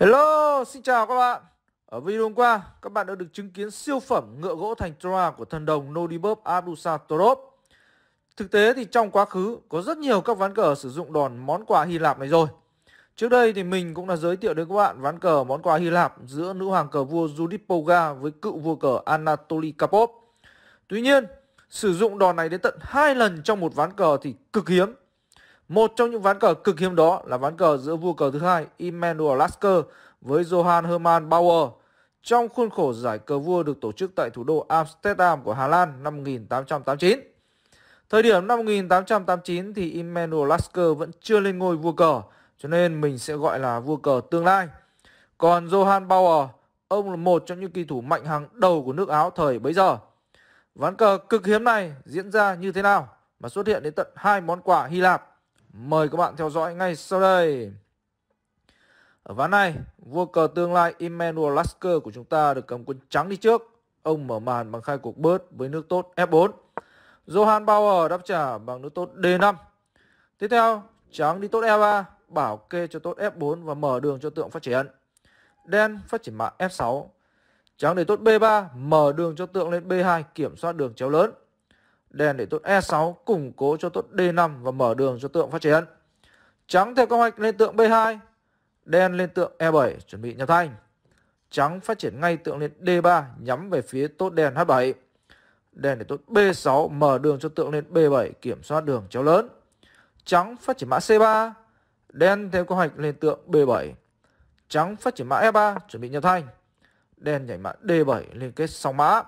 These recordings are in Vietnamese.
Hello, xin chào các bạn. Ở video hôm qua, các bạn đã được chứng kiến siêu phẩm ngựa gỗ thành Troa của thần đồng Nodibov Abdusa Torop. Thực tế thì trong quá khứ có rất nhiều các ván cờ sử dụng đòn món quà Hy Lạp này rồi. Trước đây thì mình cũng đã giới thiệu đến các bạn ván cờ món quà Hy Lạp giữa nữ hoàng cờ vua Judith Polga với cựu vua cờ Anatoly Kapov. Tuy nhiên, sử dụng đòn này đến tận hai lần trong một ván cờ thì cực hiếm một trong những ván cờ cực hiếm đó là ván cờ giữa vua cờ thứ hai Immanuel Lasker với Johan Herman Bauer trong khuôn khổ giải cờ vua được tổ chức tại thủ đô Amsterdam của Hà Lan năm 1889. Thời điểm năm 1889 thì Immanuel Lasker vẫn chưa lên ngôi vua cờ, cho nên mình sẽ gọi là vua cờ tương lai. Còn Johan Bauer, ông là một trong những kỳ thủ mạnh hàng đầu của nước Áo thời bấy giờ. Ván cờ cực hiếm này diễn ra như thế nào mà xuất hiện đến tận hai món quà Hy Lạp Mời các bạn theo dõi ngay sau đây. Ở ván này, vua cờ tương lai Emmanuel Lasker của chúng ta được cầm quân trắng đi trước. Ông mở màn bằng khai cuộc bớt với nước tốt F4. Johan Bauer đáp trả bằng nước tốt D5. Tiếp theo, trắng đi tốt E3, bảo kê cho tốt F4 và mở đường cho tượng phát triển. Đen phát triển mạng F6. Trắng để tốt B3, mở đường cho tượng lên B2, kiểm soát đường chéo lớn đèn để tốt E6 củng cố cho tốt D5 và mở đường cho tượng phát triển. Trắng theo kế hoạch lên tượng B2, đen lên tượng E7 chuẩn bị nhập thanh. Trắng phát triển ngay tượng lên D3 nhắm về phía tốt đèn H7. Đèn để tốt B6 mở đường cho tượng lên B7 kiểm soát đường chéo lớn. Trắng phát triển mã C3, đen theo kế hoạch lên tượng B7. Trắng phát triển mã e 3 chuẩn bị nhập thanh. Đen nhảy mã D7 liên kết sau mã.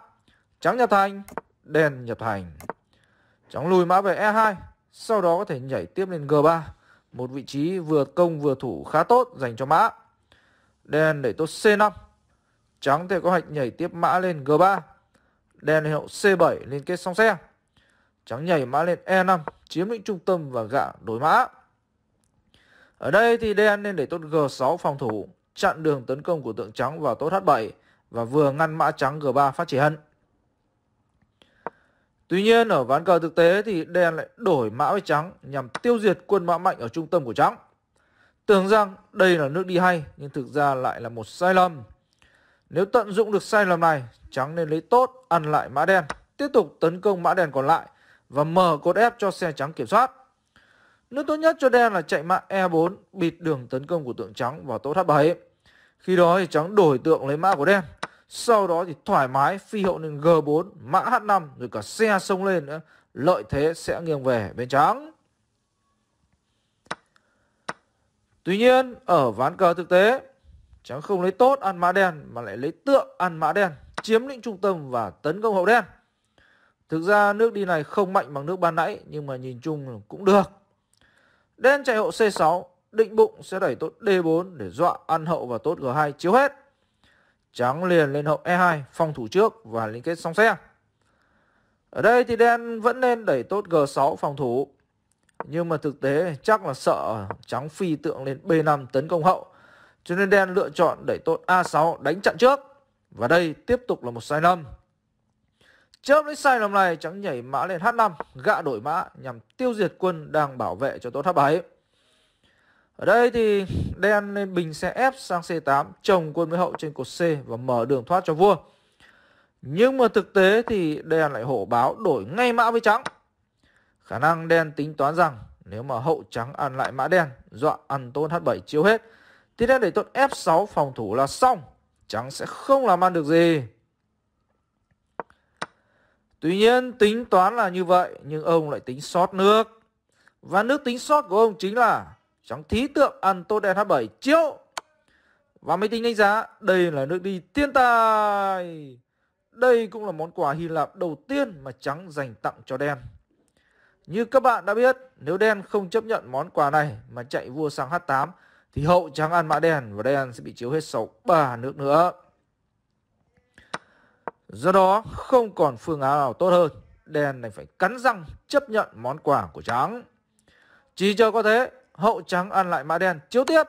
Trắng nhập thành, đen nhập thành. Chóng lùi mã về E2, sau đó có thể nhảy tiếp lên G3. Một vị trí vừa công vừa thủ khá tốt dành cho mã. Đen đẩy tốt C5. Trắng thì có hạch nhảy tiếp mã lên G3. Đen hiệu C7 liên kết song xe. Trắng nhảy mã lên E5, chiếm lĩnh trung tâm và gạ đổi mã. Ở đây thì đen nên đẩy tốt G6 phòng thủ, chặn đường tấn công của tượng trắng vào tốt H7 và vừa ngăn mã trắng G3 phát triển hận. Tuy nhiên ở ván cờ thực tế thì đen lại đổi mã với trắng nhằm tiêu diệt quân mã mạnh ở trung tâm của trắng. Tưởng rằng đây là nước đi hay nhưng thực ra lại là một sai lầm. Nếu tận dụng được sai lầm này, trắng nên lấy tốt ăn lại mã đen, tiếp tục tấn công mã đen còn lại và mở cột ép cho xe trắng kiểm soát. Nước tốt nhất cho đen là chạy mã E4 bịt đường tấn công của tượng trắng vào tốt H7. Khi đó thì trắng đổi tượng lấy mã của đen sau đó thì thoải mái phi hậu lên G4, mã H5 rồi cả xe sông lên nữa, lợi thế sẽ nghiêng về bên trắng. Tuy nhiên ở ván cờ thực tế, trắng không lấy tốt ăn mã đen mà lại lấy tượng ăn mã đen, chiếm lĩnh trung tâm và tấn công hậu đen. Thực ra nước đi này không mạnh bằng nước ban nãy nhưng mà nhìn chung cũng được. Đen chạy hậu C6, định bụng sẽ đẩy tốt D4 để dọa ăn hậu và tốt G2 chiếu hết trắng liền lên hậu E2, phòng thủ trước và liên kết song xe. Ở đây thì đen vẫn nên đẩy tốt G6 phòng thủ. Nhưng mà thực tế chắc là sợ trắng phi tượng lên B5 tấn công hậu. Cho nên đen lựa chọn đẩy tốt A6 đánh chặn trước. Và đây tiếp tục là một sai lầm. Chớp lấy sai lầm này trắng nhảy mã lên H5, gạ đổi mã nhằm tiêu diệt quân đang bảo vệ cho tốt H7. Ở đây thì đen lên bình sẽ ép sang C8 chồng quân với hậu trên cột C và mở đường thoát cho vua. Nhưng mà thực tế thì đen lại hổ báo đổi ngay mã với trắng. Khả năng đen tính toán rằng nếu mà hậu trắng ăn lại mã đen dọa ăn tôn H7 chiếu hết thì đen để tôn F6 phòng thủ là xong. Trắng sẽ không làm ăn được gì. Tuy nhiên tính toán là như vậy nhưng ông lại tính sót nước. Và nước tính sót của ông chính là trong thí tượng ăn tô đen H7 chiếu và máy tính đánh giá đây là nước đi thiên tài đây cũng là món quà Hy Lạp đầu tiên mà trắng dành tặng cho đen như các bạn đã biết nếu đen không chấp nhận món quà này mà chạy vua sang H8 thì hậu trắng ăn mã đen và đen sẽ bị chiếu hết sáu ba nước nữa do đó không còn phương án nào tốt hơn đen này phải cắn răng chấp nhận món quà của trắng chỉ chờ có thế hậu trắng ăn lại mã đen chiếu tiếp.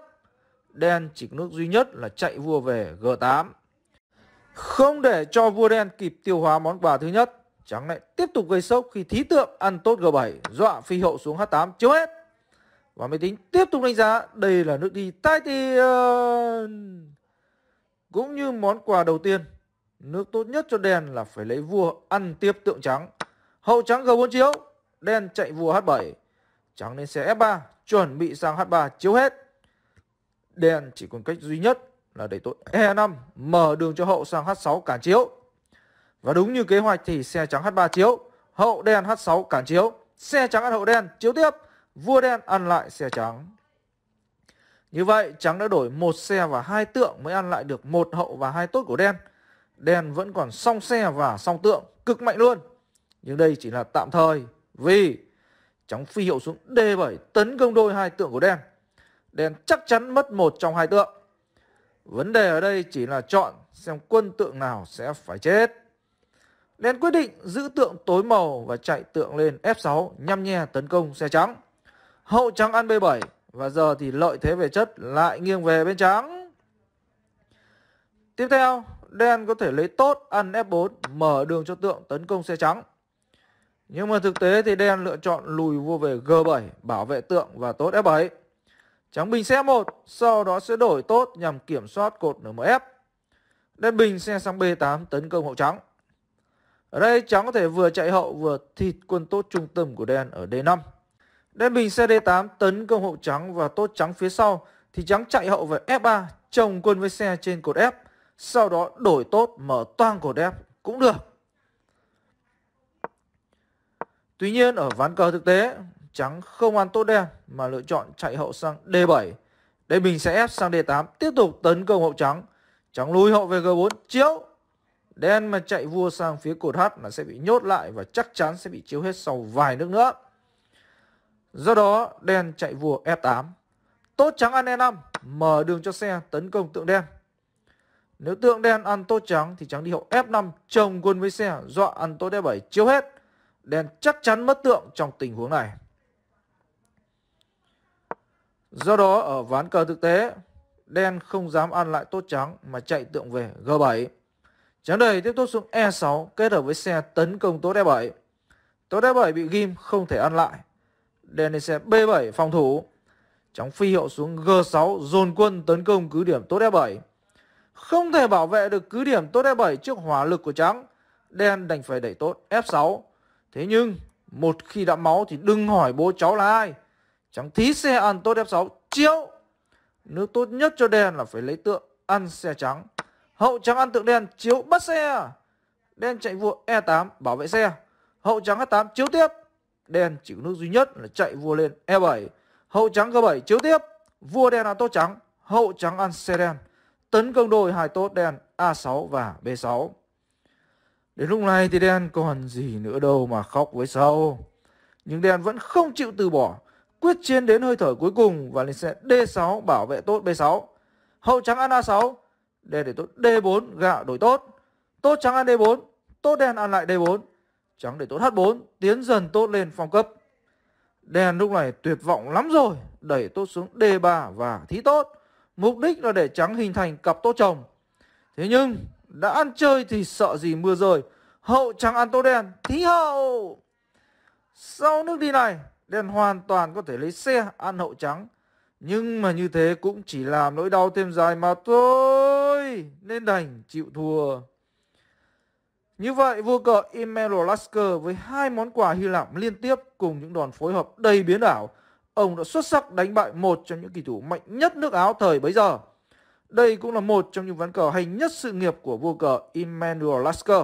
Đen chỉ nước duy nhất là chạy vua về G8. Không để cho vua đen kịp tiêu hóa món quà thứ nhất, trắng lại tiếp tục gây sốc khi thí tượng ăn tốt G7, dọa phi hậu xuống H8 chiếu hết. Và máy tính tiếp tục đánh giá đây là nước đi tai tiền. Cũng như món quà đầu tiên, nước tốt nhất cho đen là phải lấy vua ăn tiếp tượng trắng. Hậu trắng G4 chiếu, đen chạy vua H7. Trắng lên xe F3, chuẩn bị sang H3 chiếu hết. Đen chỉ còn cách duy nhất là đẩy tội E5 mở đường cho hậu sang H6 cản chiếu. Và đúng như kế hoạch thì xe trắng H3 chiếu, hậu đen H6 cản chiếu, xe trắng ăn hậu đen chiếu tiếp, vua đen ăn lại xe trắng. Như vậy trắng đã đổi một xe và hai tượng mới ăn lại được một hậu và hai tốt của đen. Đen vẫn còn song xe và song tượng cực mạnh luôn. Nhưng đây chỉ là tạm thời vì chóng phi hiệu xuống D7 tấn công đôi hai tượng của đen. Đen chắc chắn mất một trong hai tượng. Vấn đề ở đây chỉ là chọn xem quân tượng nào sẽ phải chết. Đen quyết định giữ tượng tối màu và chạy tượng lên F6 nhăm nhe tấn công xe trắng. Hậu trắng ăn B7 và giờ thì lợi thế về chất lại nghiêng về bên trắng. Tiếp theo, đen có thể lấy tốt ăn F4 mở đường cho tượng tấn công xe trắng. Nhưng mà thực tế thì đen lựa chọn lùi vua về G7 bảo vệ tượng và tốt F7. Trắng bình xe 1 sau đó sẽ đổi tốt nhằm kiểm soát cột NMF. Đen bình xe sang B8 tấn công hậu trắng. Ở đây trắng có thể vừa chạy hậu vừa thịt quân tốt trung tâm của đen ở D5. Đen bình xe D8 tấn công hậu trắng và tốt trắng phía sau thì trắng chạy hậu về F3 chồng quân với xe trên cột F sau đó đổi tốt mở toang cột F cũng được. Tuy nhiên ở ván cờ thực tế, trắng không ăn tốt đen mà lựa chọn chạy hậu sang D7. Đây mình sẽ ép sang D8 tiếp tục tấn công hậu trắng. Trắng lùi hậu về G4 chiếu. Đen mà chạy vua sang phía cột H là sẽ bị nhốt lại và chắc chắn sẽ bị chiếu hết sau vài nước nữa. Do đó đen chạy vua F8. Tốt trắng ăn E5 mở đường cho xe tấn công tượng đen. Nếu tượng đen ăn tốt trắng thì trắng đi hậu F5 chồng quân với xe dọa ăn tốt D7 chiếu hết. Đen chắc chắn mất tượng trong tình huống này. Do đó ở ván cờ thực tế, đen không dám ăn lại tốt trắng mà chạy tượng về G7. Trắng đầy tiếp tục xuống E6 kết hợp với xe tấn công tốt E7. Tốt E7 bị ghim không thể ăn lại. Đen lên xe B7 phòng thủ. Trắng phi hiệu xuống G6 dồn quân tấn công cứ điểm tốt E7. Không thể bảo vệ được cứ điểm tốt E7 trước hỏa lực của trắng. Đen đành phải đẩy tốt F6 Thế nhưng một khi đã máu thì đừng hỏi bố cháu là ai. Chẳng thí xe ăn tốt đẹp 6 chiếu Nước tốt nhất cho đen là phải lấy tượng ăn xe trắng. Hậu trắng ăn tượng đen chiếu bắt xe. Đen chạy vua E8 bảo vệ xe. Hậu trắng H8 e chiếu tiếp. Đen chịu nước duy nhất là chạy vua lên E7. Hậu trắng G7 chiếu tiếp. Vua đen ăn tốt trắng. Hậu trắng ăn xe đen. Tấn công đôi hai tốt đen A6 và B6. Đến lúc này thì đen còn gì nữa đâu mà khóc với sâu. Nhưng đen vẫn không chịu từ bỏ, quyết chiến đến hơi thở cuối cùng và lên sẽ D6 bảo vệ tốt B6. Hậu trắng ăn A6, đen để tốt D4 gạo đổi tốt. Tốt trắng ăn D4, tốt đen ăn lại D4. Trắng để tốt H4, tiến dần tốt lên phong cấp. Đen lúc này tuyệt vọng lắm rồi, đẩy tốt xuống D3 và thí tốt. Mục đích là để trắng hình thành cặp tốt chồng. Thế nhưng đã ăn chơi thì sợ gì mưa rơi hậu trắng ăn tô đen thí hậu sau nước đi này đen hoàn toàn có thể lấy xe ăn hậu trắng nhưng mà như thế cũng chỉ làm nỗi đau thêm dài mà thôi nên đành chịu thua như vậy vua cờ Imelo Lasker với hai món quà Hy Lạp liên tiếp cùng những đòn phối hợp đầy biến ảo ông đã xuất sắc đánh bại một trong những kỳ thủ mạnh nhất nước Áo thời bấy giờ đây cũng là một trong những ván cờ hay nhất sự nghiệp của vua cờ Immanuel Lasker